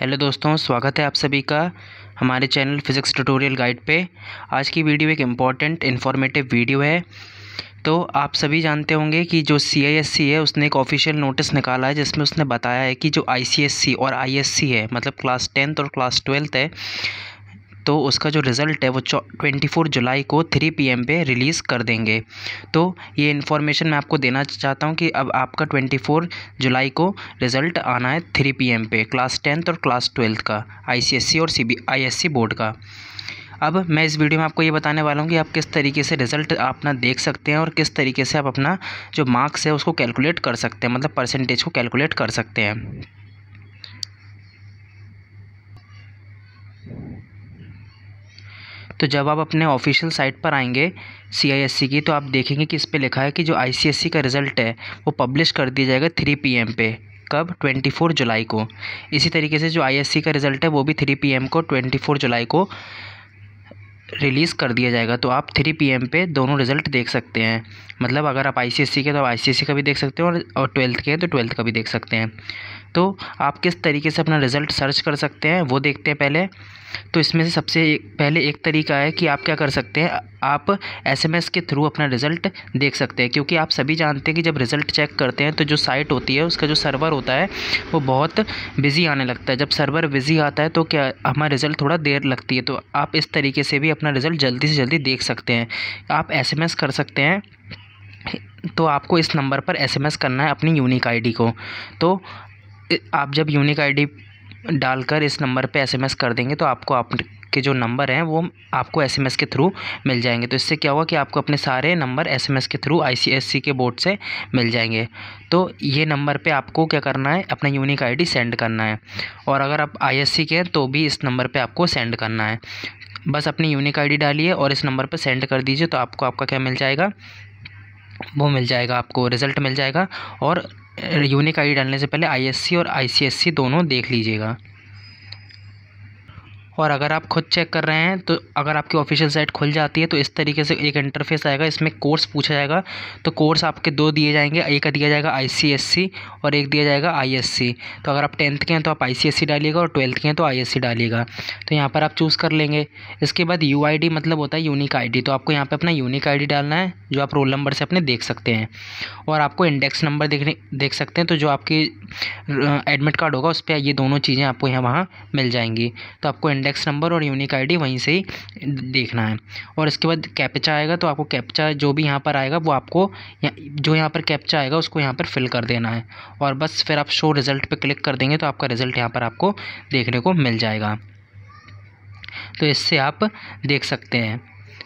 hello दोस्तों स्वागत है आप सभी का हमारे चैनल फिज़िक्स ट्यूटोरियल गाइड पे आज की वीडियो एक इम्पॉर्टेंट इन्फॉर्मेटिव वीडियो है तो आप सभी जानते होंगे कि जो सी है उसने एक ऑफिशियल नोटिस निकाला है जिसमें उसने बताया है कि जो आई और आई है मतलब क्लास टेंथ और क्लास ट्वेल्थ है तो उसका जो रिज़ल्ट है वो ट्वेंटी फोर जुलाई को थ्री पी एम पे रिलीज़ कर देंगे तो ये इन्फॉर्मेशन मैं आपको देना चाहता हूँ कि अब आपका ट्वेंटी फोर जुलाई को रिज़ल्ट आना है थ्री पी एम पे क्लास टेंथ और क्लास ट्वेल्थ का आई सी एस सी और C B I S C board का अब मैं इस वीडियो में आपको ये बताने वाला हूँ कि आप किस तरीके से रिज़ल्ट अपना देख सकते हैं और किस तरीके से आप अपना जो मार्क्स है उसको कैलकुलेट कर सकते हैं मतलब परसेंटेज को कैलकुलेट कर सकते हैं तो जब आप अपने ऑफिशियल साइट पर आएंगे सी की तो आप देखेंगे कि इस पर लिखा है कि जो आई का रिज़ल्ट है वो पब्लिश कर दिया जाएगा थ्री पी पे कब 24 जुलाई को इसी तरीके से जो आई का रिज़ल्ट है वो भी 3 पीएम को 24 जुलाई को रिलीज़ कर दिया जाएगा तो आप 3 पीएम पे दोनों रिज़ल्ट देख सकते हैं मतलब अगर आप आई के तो आप आई का भी देख सकते हैं और ट्वेल्थ के हैं तो ट्वेल्थ का भी देख सकते हैं तो आप किस तरीके से अपना रिज़ल्ट सर्च कर सकते हैं वो देखते हैं पहले तो इसमें से सबसे पहले एक तरीका है कि आप क्या कर सकते हैं आप एसएमएस के थ्रू अपना रिज़ल्ट देख सकते हैं क्योंकि आप सभी जानते हैं कि जब रिज़ल्ट चेक करते हैं तो जो साइट होती है उसका जो सर्वर होता है वो बहुत बिज़ी आने लगता है जब सर्वर बिज़ी आता है तो क्या हमारा रिज़ल्ट थोड़ा देर लगती है तो आप इस तरीके से भी अपना रिज़ल्ट जल्दी से जल्दी देख सकते हैं आप एस कर सकते हैं तो आपको इस नंबर पर एसएमएस करना है अपनी यूनिक आईडी को तो आप जब यूनिक आईडी डालकर इस नंबर पे एसएमएस कर देंगे तो आपको आपके जो नंबर हैं वो आपको एसएमएस के थ्रू मिल जाएंगे तो इससे क्या हुआ कि आपको अपने सारे नंबर एसएमएस के थ्रू आईसीएससी के बोर्ड से मिल जाएंगे तो ये नंबर पे आपको क्या करना है अपना यूनिक आईडी सेंड करना है और अगर आप आईएससी के हैं तो भी इस नंबर पर आपको सेंड करना है बस अपनी यूनिक आई डालिए और इस नंबर पर सेंड कर दीजिए तो आपको आपका क्या मिल जाएगा वो मिल जाएगा आपको रिज़ल्ट मिल जाएगा और यूनिक आई डालने से पहले आईएससी और आईसीएससी दोनों देख लीजिएगा और अगर आप खुद चेक कर रहे हैं तो अगर आपकी ऑफिशियल साइट खुल जाती है तो इस तरीके से एक इंटरफेस आएगा इसमें कोर्स पूछा जाएगा तो कोर्स आपके दो दिए जाएंगे एक दिया जाएगा आई और एक दिया जाएगा आई तो अगर आप टेंथ के हैं तो आप आई डालिएगा और ट्वेल्थ के हैं तो आई डालिएगा तो यहाँ पर आप चूज़ कर लेंगे इसके बाद यू मतलब होता है यूनिक आई तो आपको यहाँ पर अपना यूनिक आई डालना है जो आप रोल नंबर से अपने देख सकते हैं और आपको इंडेक्स नंबर देखने देख सकते हैं तो जो आपकी एडमिट कार्ड होगा उस पर ये दोनों चीज़ें आपको यहाँ वहाँ मिल जाएंगी तो आपको इंडेक्स नंबर और यूनिक आईडी वहीं से ही देखना है और इसके बाद कैप्चा आएगा तो आपको कैप्चा जो भी यहाँ पर आएगा वो आपको जो यहाँ पर कैप्चा आएगा उसको यहाँ पर फिल कर देना है और बस फिर आप शो रिज़ल्ट पर क्लिक कर देंगे तो आपका रिज़ल्ट यहाँ पर आपको देखने को मिल जाएगा तो इससे आप देख सकते हैं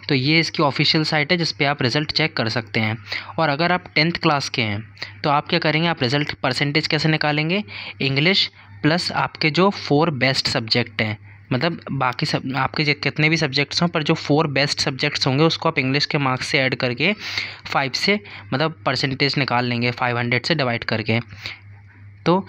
तो ये इसकी ऑफिशियल साइट है जिस पे आप रिज़ल्ट चेक कर सकते हैं और अगर आप टेंथ क्लास के हैं तो आप क्या करेंगे आप रिज़ल्ट परसेंटेज कैसे निकालेंगे इंग्लिश प्लस आपके जो फोर बेस्ट सब्जेक्ट हैं मतलब बाकी सब आपके कितने भी सब्जेक्ट्स हों पर जो फोर बेस्ट सब्जेक्ट्स होंगे उसको आप इंग्लिश के मार्क्स से ऐड करके फाइव से मतलब परसेंटेज निकाल लेंगे फाइव हंड्रेड से डिवाइड करके तो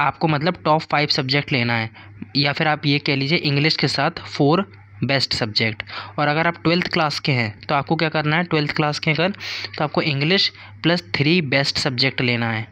आपको मतलब टॉप फाइव सब्जेक्ट लेना है या फिर आप ये कह लीजिए इंग्लिश के साथ फोर बेस्ट सब्जेक्ट और अगर आप ट्वेल्थ क्लास के हैं तो आपको क्या करना है ट्वेल्थ क्लास के अगर तो आपको English plus three best subject लेना है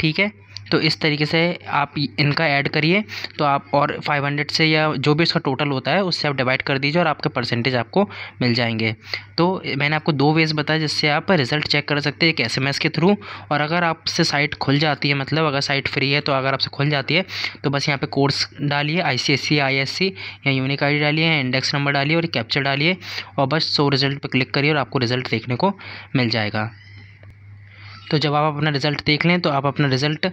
ठीक है तो इस तरीके से आप इनका ऐड करिए तो आप और 500 से या जो भी इसका टोटल होता है उससे आप डिवाइड कर दीजिए और आपके परसेंटेज आपको मिल जाएंगे तो मैंने आपको दो वेज़ बताया जिससे आप रिज़ल्ट चेक कर सकते हैं एक एस के थ्रू और अगर आपसे साइट खुल जाती है मतलब अगर साइट फ्री है तो अगर आपसे खुल जाती है तो बस यहाँ पर कोर्स डालिए आई सी एस सी आई एस सी या यूनिक आई डालिए या इंडेक्स नंबर डालिए और कैप्चर डालिए और बस सो रिज़ल्ट पर क्लिक करिए और आपको रिज़ल्ट देखने को मिल जाएगा तो जब आप अपना रिज़ल्ट देख लें तो आप अपना रिज़ल्ट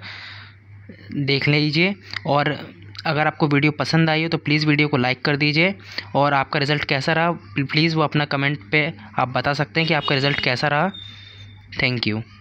देख लीजिए और अगर आपको वीडियो पसंद आई हो तो प्लीज़ वीडियो को लाइक कर दीजिए और आपका रिज़ल्ट कैसा रहा प्लीज़ वो अपना कमेंट पे आप बता सकते हैं कि आपका रिज़ल्ट कैसा रहा थैंक यू